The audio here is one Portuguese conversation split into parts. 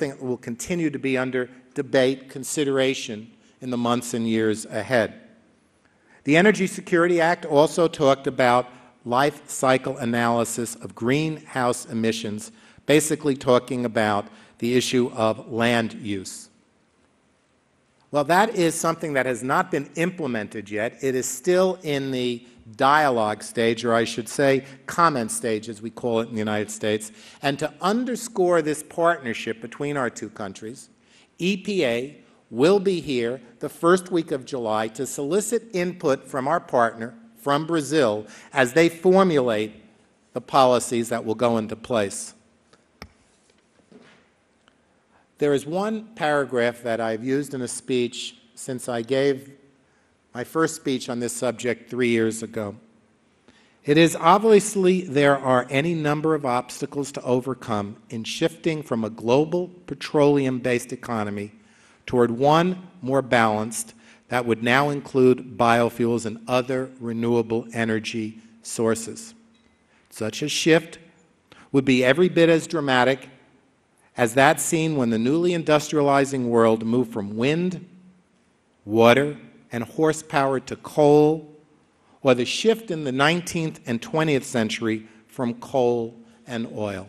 thing that will continue to be under debate, consideration in the months and years ahead. The Energy Security Act also talked about life cycle analysis of greenhouse emissions, basically talking about the issue of land use. Well, that is something that has not been implemented yet. It is still in the dialogue stage, or I should say comment stage as we call it in the United States. And to underscore this partnership between our two countries, EPA will be here the first week of July to solicit input from our partner, from Brazil, as they formulate the policies that will go into place. There is one paragraph that I've used in a speech since I gave my first speech on this subject three years ago. It is obviously there are any number of obstacles to overcome in shifting from a global petroleum based economy toward one more balanced that would now include biofuels and other renewable energy sources. Such a shift would be every bit as dramatic as that seen when the newly industrializing world moved from wind, water, and horsepower to coal, or the shift in the 19th and 20th century from coal and oil.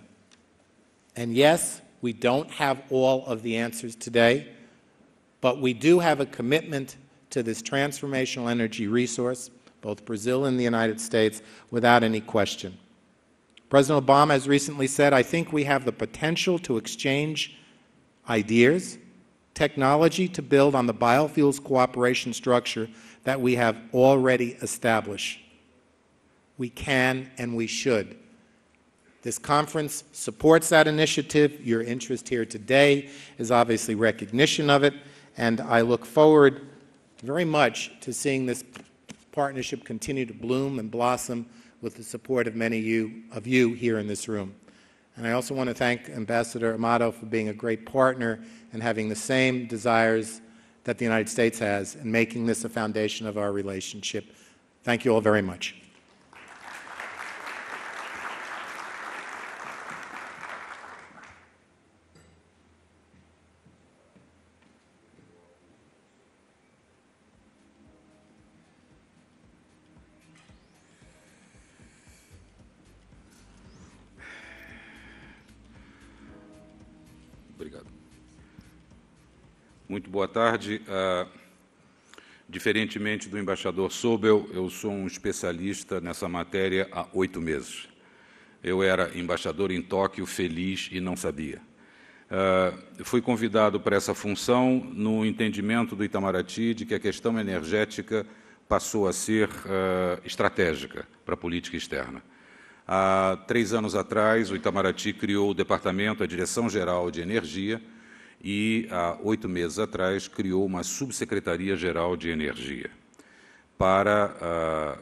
And yes, we don't have all of the answers today, but we do have a commitment to this transformational energy resource, both Brazil and the United States, without any question. President Obama has recently said, I think we have the potential to exchange ideas, technology to build on the biofuels cooperation structure that we have already established. We can and we should. This conference supports that initiative. Your interest here today is obviously recognition of it, and I look forward very much to seeing this partnership continue to bloom and blossom with the support of many you, of you here in this room. And I also want to thank Ambassador Amato for being a great partner and having the same desires that the United States has and making this a foundation of our relationship. Thank you all very much. Obrigado. Muito boa tarde. Ah, diferentemente do embaixador Sobel, eu sou um especialista nessa matéria há oito meses. Eu era embaixador em Tóquio, feliz e não sabia. Uh, fui convidado para essa função no entendimento do Itamaraty de que a questão energética passou a ser uh, estratégica para a política externa. Há três anos atrás, o Itamaraty criou o Departamento, a Direção-Geral de Energia, e há oito meses atrás criou uma Subsecretaria-Geral de Energia para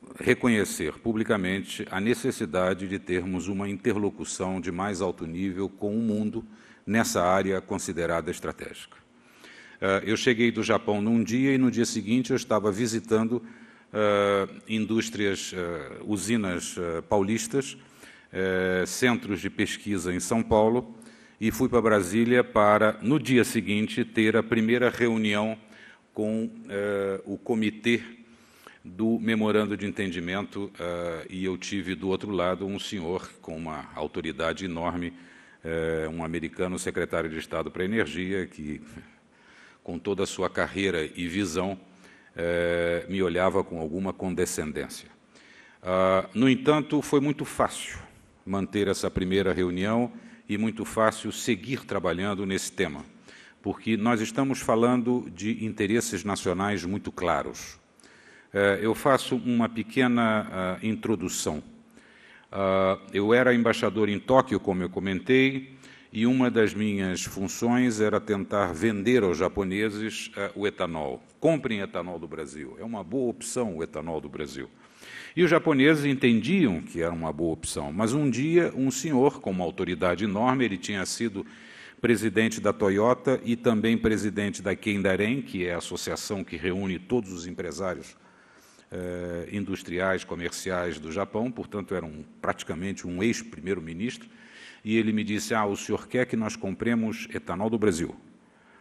uh, reconhecer publicamente a necessidade de termos uma interlocução de mais alto nível com o mundo nessa área considerada estratégica. Uh, eu cheguei do Japão num dia e no dia seguinte eu estava visitando eh, indústrias, eh, usinas eh, paulistas, centros de pesquisa em São Paulo e fui para Brasília para, no dia seguinte, ter a primeira reunião com o comitê do memorando de entendimento e eu tive do outro lado um senhor com uma autoridade enorme, um americano secretário de Estado para a Energia, que, com toda a sua carreira e visão, é, me olhava com alguma condescendência. Ah, no entanto, foi muito fácil manter essa primeira reunião e muito fácil seguir trabalhando nesse tema, porque nós estamos falando de interesses nacionais muito claros. É, eu faço uma pequena ah, introdução. Ah, eu era embaixador em Tóquio, como eu comentei, e uma das minhas funções era tentar vender aos japoneses uh, o etanol. Comprem etanol do Brasil, é uma boa opção o etanol do Brasil. E os japoneses entendiam que era uma boa opção, mas um dia um senhor com uma autoridade enorme, ele tinha sido presidente da Toyota e também presidente da Kendaren, que é a associação que reúne todos os empresários eh, industriais, comerciais do Japão, portanto, era um, praticamente um ex-primeiro-ministro, e ele me disse: Ah, o senhor quer que nós compremos etanol do Brasil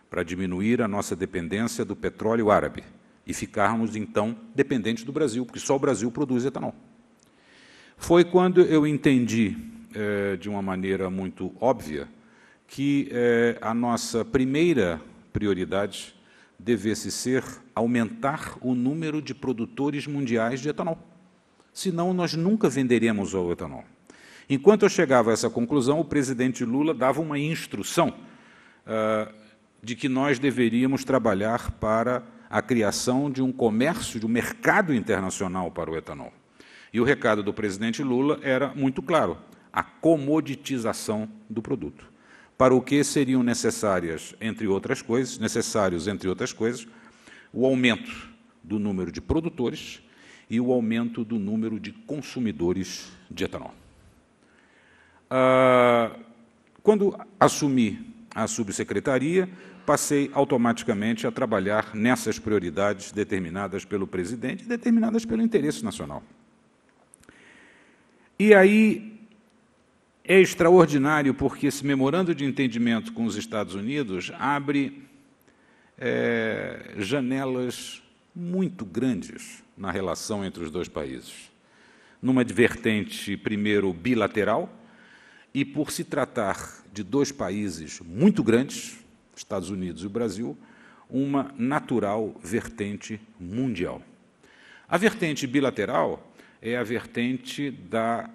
para diminuir a nossa dependência do petróleo árabe e ficarmos então dependentes do Brasil, porque só o Brasil produz etanol. Foi quando eu entendi, eh, de uma maneira muito óbvia, que eh, a nossa primeira prioridade devesse ser aumentar o número de produtores mundiais de etanol. Senão, nós nunca venderemos o etanol. Enquanto eu chegava a essa conclusão, o presidente Lula dava uma instrução uh, de que nós deveríamos trabalhar para a criação de um comércio, de um mercado internacional para o etanol. E o recado do presidente Lula era muito claro: a comoditização do produto. Para o que seriam necessárias, entre outras coisas, necessários, entre outras coisas, o aumento do número de produtores e o aumento do número de consumidores de etanol. Ah, quando assumi a subsecretaria, passei automaticamente a trabalhar nessas prioridades determinadas pelo presidente e determinadas pelo interesse nacional. E aí é extraordinário porque esse memorando de entendimento com os Estados Unidos abre é, janelas muito grandes na relação entre os dois países. Numa vertente, primeiro, bilateral, e por se tratar de dois países muito grandes, Estados Unidos e o Brasil, uma natural vertente mundial. A vertente bilateral é a vertente da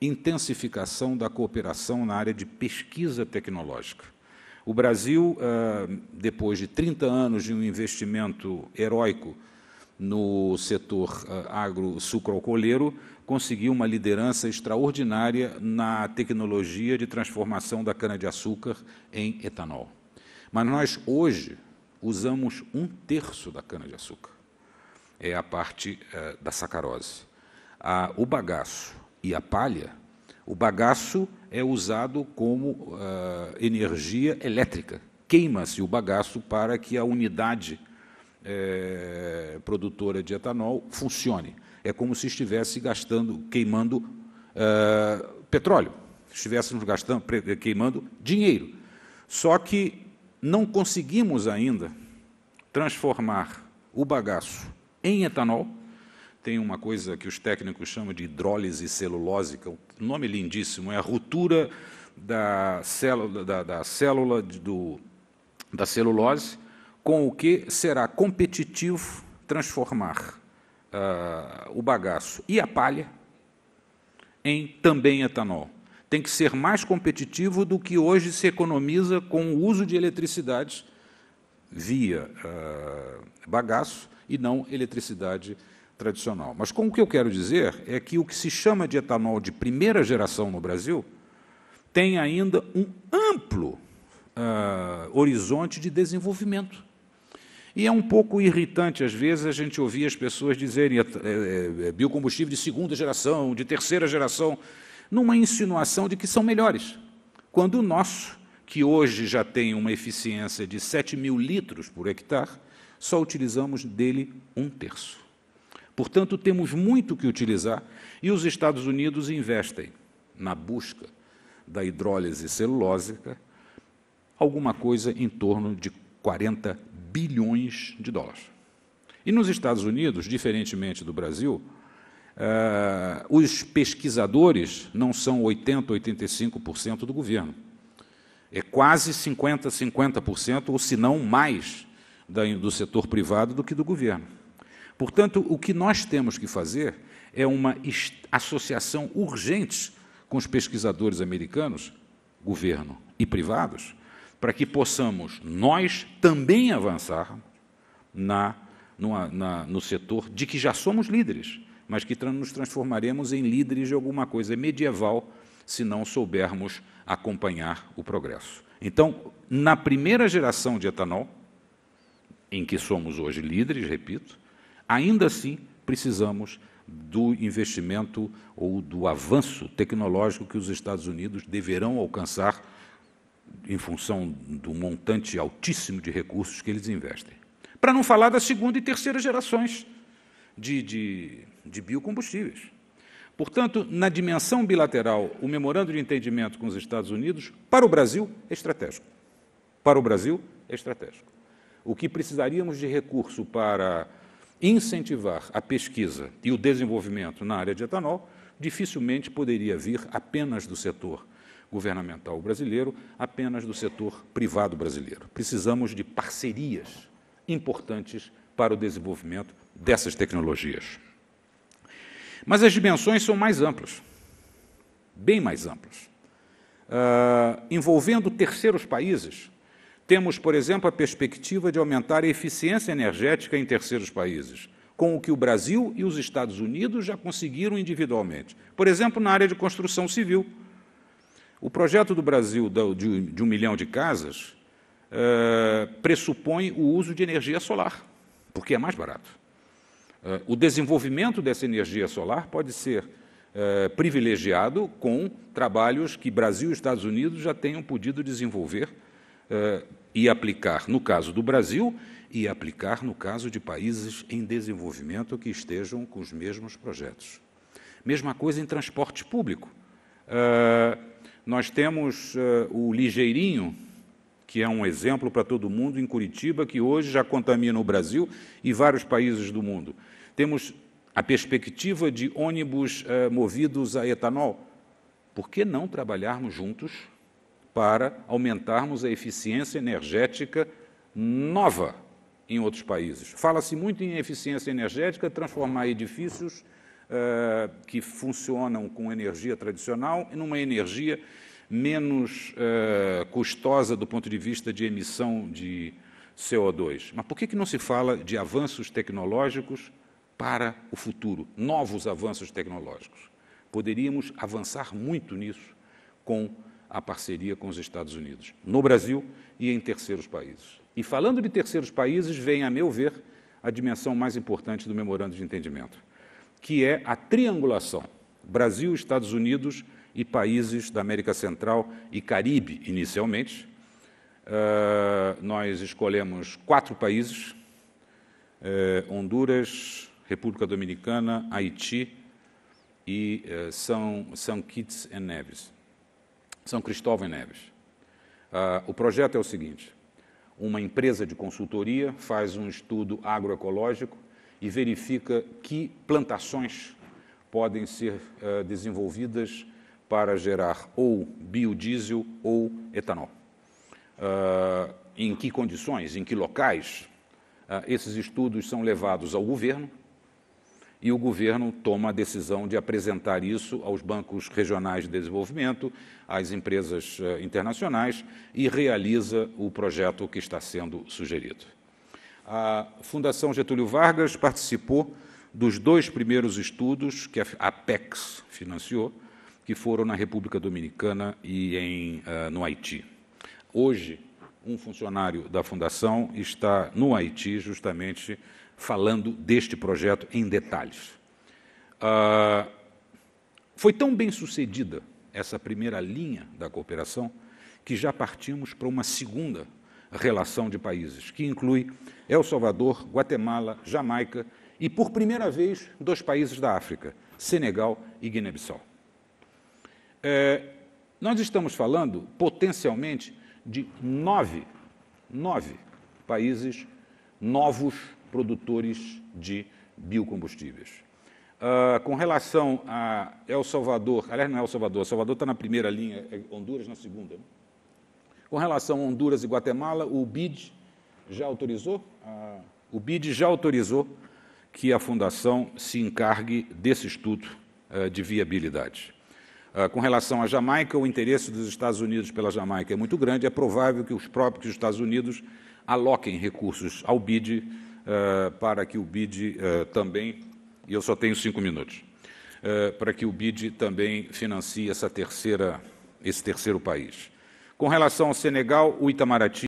intensificação da cooperação na área de pesquisa tecnológica. O Brasil, ah, depois de 30 anos de um investimento heróico no setor ah, agro coleiro conseguiu uma liderança extraordinária na tecnologia de transformação da cana-de-açúcar em etanol. Mas nós, hoje, usamos um terço da cana-de-açúcar. É a parte eh, da sacarose. A, ah, o bagaço e a palha, o bagaço é usado como ah, energia elétrica. Queima-se o bagaço para que a unidade é, produtora de etanol funcione. É como se estivesse gastando, queimando é, petróleo, estivéssemos gastando, queimando dinheiro. Só que não conseguimos ainda transformar o bagaço em etanol. Tem uma coisa que os técnicos chamam de hidrólise celulósica, o um nome lindíssimo, é a ruptura da célula, da, da célula do, da celulose com o que será competitivo transformar uh, o bagaço e a palha em também etanol. Tem que ser mais competitivo do que hoje se economiza com o uso de eletricidade via uh, bagaço e não eletricidade tradicional. Mas com o que eu quero dizer é que o que se chama de etanol de primeira geração no Brasil tem ainda um amplo uh, horizonte de desenvolvimento e é um pouco irritante, às vezes, a gente ouvir as pessoas dizerem é, é, é, biocombustível de segunda geração, de terceira geração, numa insinuação de que são melhores. Quando o nosso, que hoje já tem uma eficiência de 7 mil litros por hectare, só utilizamos dele um terço. Portanto, temos muito que utilizar e os Estados Unidos investem na busca da hidrólise celulósica alguma coisa em torno de 40 bilhões de dólares. E nos Estados Unidos, diferentemente do Brasil, Uh, os pesquisadores não são 80%, 85% do governo. É quase 50%, 50%, ou se não mais, da, do setor privado do que do governo. Portanto, o que nós temos que fazer é uma associação urgente com os pesquisadores americanos, governo e privados, para que possamos nós também avançar na, numa, na, no setor de que já somos líderes, mas que nos transformaremos em líderes de alguma coisa medieval se não soubermos acompanhar o progresso. Então, na primeira geração de etanol, em que somos hoje líderes, repito, ainda assim precisamos do investimento ou do avanço tecnológico que os Estados Unidos deverão alcançar em função do montante altíssimo de recursos que eles investem. Para não falar da segunda e terceira gerações de, de, de biocombustíveis. Portanto, na dimensão bilateral, o memorando de entendimento com os Estados Unidos, para o Brasil, é estratégico. Para o Brasil, é estratégico. O que precisaríamos de recurso para incentivar a pesquisa e o desenvolvimento na área de etanol dificilmente poderia vir apenas do setor governamental brasileiro, apenas do setor privado brasileiro. Precisamos de parcerias importantes para o desenvolvimento dessas tecnologias. Mas as dimensões são mais amplas, bem mais amplas. Uh, envolvendo terceiros países, temos, por exemplo, a perspectiva de aumentar a eficiência energética em terceiros países, com o que o Brasil e os Estados Unidos já conseguiram individualmente. Por exemplo, na área de construção civil, o projeto do Brasil de um milhão de casas eh, pressupõe o uso de energia solar, porque é mais barato. Eh, o desenvolvimento dessa energia solar pode ser eh, privilegiado com trabalhos que Brasil e Estados Unidos já tenham podido desenvolver e aplicar no caso do Brasil e aplicar no caso de países em desenvolvimento que estejam com os mesmos projetos. Mesma coisa em transporte público. Nós temos uh, o ligeirinho, que é um exemplo para todo mundo em Curitiba, que hoje já contamina o Brasil e vários países do mundo. Temos a perspectiva de ônibus uh, movidos a etanol. Por que não trabalharmos juntos para aumentarmos a eficiência energética nova em outros países? Fala-se muito em eficiência energética, transformar edifícios eh, que funcionam com energia tradicional e numa energia menos uh, custosa do ponto de vista de emissão de CO2. Mas por que, que não se fala de avanços tecnológicos para o futuro, novos avanços tecnológicos? Poderíamos avançar muito nisso com a parceria com os Estados Unidos, no Brasil e em terceiros países. E falando de terceiros países, vem, a meu ver, a dimensão mais importante do memorando de entendimento que é a triangulação: Brasil, Estados Unidos e países da América Central e Caribe, inicialmente. Ah, nós escolhemos quatro países: eh, Honduras, República Dominicana, Haiti e eh, São, São Kitts e Neves, São Cristóvão e Neves. Ah, o projeto é o seguinte: uma empresa de consultoria faz um estudo agroecológico e verifica que plantações podem ser uh, desenvolvidas para gerar ou biodiesel ou etanol. Uh, em que condições, em que locais? Uh, esses estudos são levados ao governo e o governo toma a decisão de apresentar isso aos bancos regionais de desenvolvimento, às empresas internacionais e realiza o projeto que está sendo sugerido a Fundação Getúlio Vargas participou dos dois primeiros estudos que a Apex financiou, que foram na República Dominicana e em, uh, no Haiti. Hoje, um funcionário da Fundação está no Haiti, justamente falando deste projeto em detalhes. Uh, foi tão bem sucedida essa primeira linha da cooperação que já partimos para uma segunda relação de países, que inclui El Salvador, Guatemala, Jamaica e, por primeira vez, dois países da África, Senegal e Guiné-Bissau. É, nós estamos falando, potencialmente, de nove, nove países novos produtores de biocombustíveis. Uh, com relação a El Salvador, aliás, não é El Salvador, El Salvador está na primeira linha, é Honduras na segunda. Né? Com relação a Honduras e Guatemala, o BID já autorizou? o BID já autorizou que a Fundação se encargue desse estudo eh, de viabilidade. Eh, com relação à Jamaica, o interesse dos Estados Unidos pela Jamaica é muito grande. É provável que os próprios Estados Unidos aloquem recursos ao BID eh, para que o BID também, e eu só tenho cinco minutos, para que o BID também financie essa terceira, esse terceiro país. Com relação ao Senegal, o Itamaraty